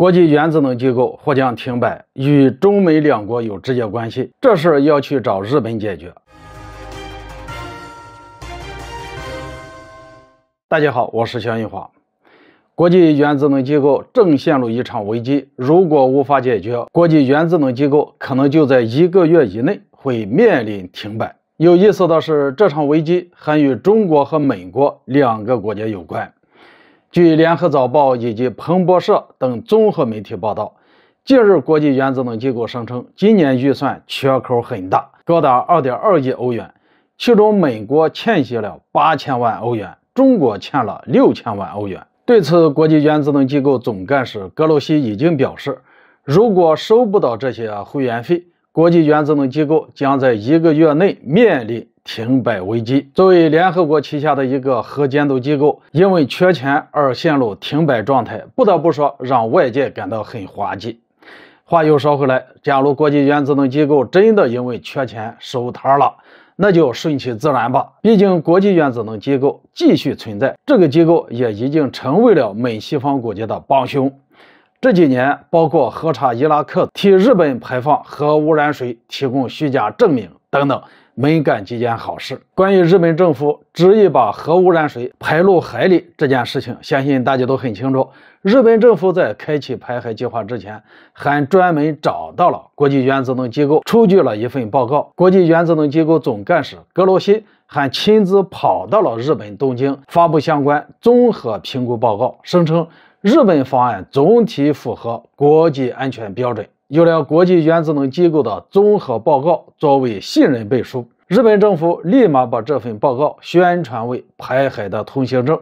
国际原子能机构或将停摆，与中美两国有直接关系，这事儿要去找日本解决。大家好，我是肖玉华。国际原子能机构正陷入一场危机，如果无法解决，国际原子能机构可能就在一个月以内会面临停摆。有意思的是，这场危机还与中国和美国两个国家有关。据《联合早报》以及彭博社等综合媒体报道，近日，国际原子能机构声称，今年预算缺口很大，高达2.2亿欧元，其中美国欠息了8000万欧元，中国欠了6000万欧元。对此，国际原子能机构总干事格鲁希已经表示，如果收不到这些会员费，国际原子能机构将在一个月内面临。停摆危机作为联合国旗下的一个核监督机构，因为缺钱而陷入停摆状态，不得不说让外界感到很滑稽。话又说回来，假如国际原子能机构真的因为缺钱收摊了，那就顺其自然吧。毕竟国际原子能机构继续存在，这个机构也已经成为了美西方国家的帮凶。这几年，包括核查伊拉克、替日本排放核污染水提供虚假证明等等。没干几件好事。关于日本政府执意把核污染水排入海里这件事情，相信大家都很清楚。日本政府在开启排海计划之前，还专门找到了国际原子能机构，出具了一份报告。国际原子能机构总干事格罗西还亲自跑到了日本东京，发布相关综合评估报告，声称日本方案总体符合国际安全标准。有了国际原子能机构的综合报告作为信任背书，日本政府立马把这份报告宣传为排海的通行证。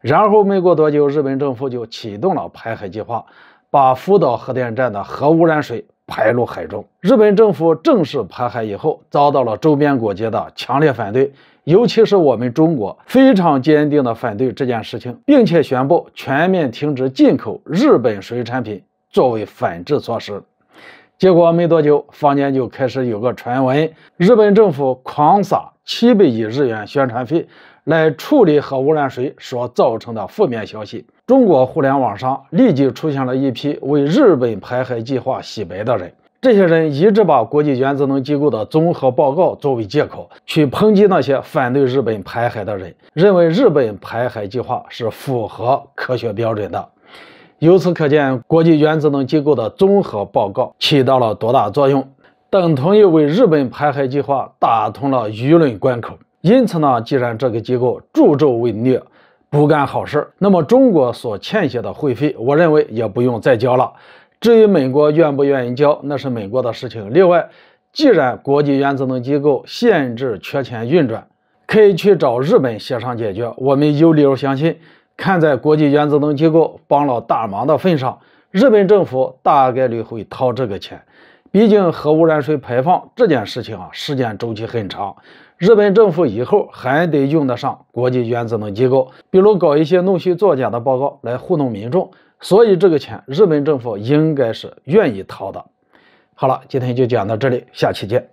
然后没过多久，日本政府就启动了排海计划，把福岛核电站的核污染水排入海中。日本政府正式排海以后，遭到了周边国家的强烈反对，尤其是我们中国非常坚定的反对这件事情，并且宣布全面停止进口日本水产品作为反制措施。结果没多久，坊间就开始有个传闻：日本政府狂撒七百亿日元宣传费，来处理核污染水所造成的负面消息。中国互联网上立即出现了一批为日本排海计划洗白的人，这些人一直把国际原子能机构的综合报告作为借口，去抨击那些反对日本排海的人，认为日本排海计划是符合科学标准的。由此可见，国际原子能机构的综合报告起到了多大作用，等同于为日本排海计划打通了舆论关口。因此呢，既然这个机构助纣为虐，不干好事儿，那么中国所欠下的会费，我认为也不用再交了。至于美国愿不愿意交，那是美国的事情。另外，既然国际原子能机构限制缺钱运转，可以去找日本协商解决。我们有理由相信。看在国际原子能机构帮了大忙的份上，日本政府大概率会掏这个钱。毕竟核污染水排放这件事情啊，时间周期很长，日本政府以后还得用得上国际原子能机构，比如搞一些弄虚作假的报告来糊弄民众，所以这个钱日本政府应该是愿意掏的。好了，今天就讲到这里，下期见。